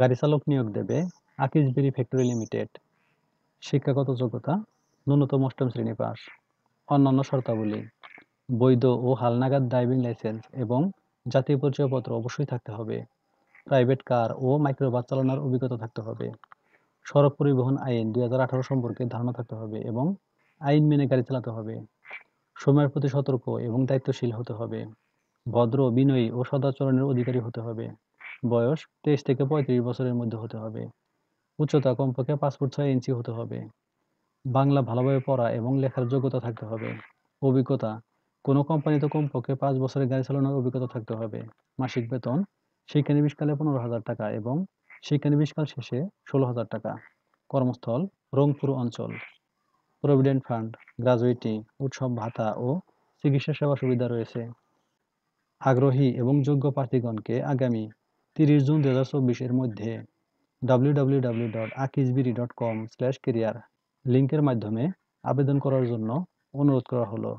গাড়ি চালক নিয়োগ দেবে আকিজ বিড়ি ফ্যাক্টরি লিমিটেড শিক্ষাগত যোগ্যতা ন্যূনতম অষ্টম শ্রেণী পাস অন্যান্য শর্তাবলী বৈধ ও হালনাগাদ ড্রাইভিং লাইসেন্স এবং জাতীয় পরিচয়পত্র অবশ্যই থাকতে হবে প্রাইভেট কার ও মাইক্রোবাস চালানোর অভিজ্ঞতা থাকতে হবে সড়ক পরিবহন আইন দুই সম্পর্কে ধারণা থাকতে হবে এবং আইন মেনে গাড়ি চালাতে হবে সময়ের প্রতি সতর্ক এবং দায়িত্বশীল হতে হবে ভদ্র বিনয়ী ও সদাচরণের অধিকারী হতে হবে বয়স তেইশ থেকে পঁয়ত্রিশ বছরের মধ্যে হতে হবে উচ্চতা কমপক্ষে পাঁচ ফুট ছয় ইঞ্চি হতে হবে বাংলা ভালোভাবে পড়া এবং লেখার যোগ্যতা থাকতে হবে অভিজ্ঞতা কোনো কোম্পানিতে কমপক্ষে পাঁচ বছরের গাড়ি চালানোর অভিজ্ঞতা থাকতে হবে মাসিক বেতন শিক্ষানিবিশকালে পনেরো হাজার টাকা এবং শিক্ষানিবিশকাল শেষে ষোলো হাজার টাকা কর্মস্থল রংপুর অঞ্চল প্রভিডেন্ট ফান্ড গ্রাজুয়েটি উৎসব ভাতা ও চিকিৎসা সেবা সুবিধা রয়েছে আগ্রহী এবং যোগ্য প্রার্থীগণকে আগামী তিরিশ জুন দু হাজার চব্বিশের মধ্যে W W W dot Akijbiri dot com slash career লিঙ্কের মাধ্যমে আবেদন করার জন্য অনুরোধ করা হলো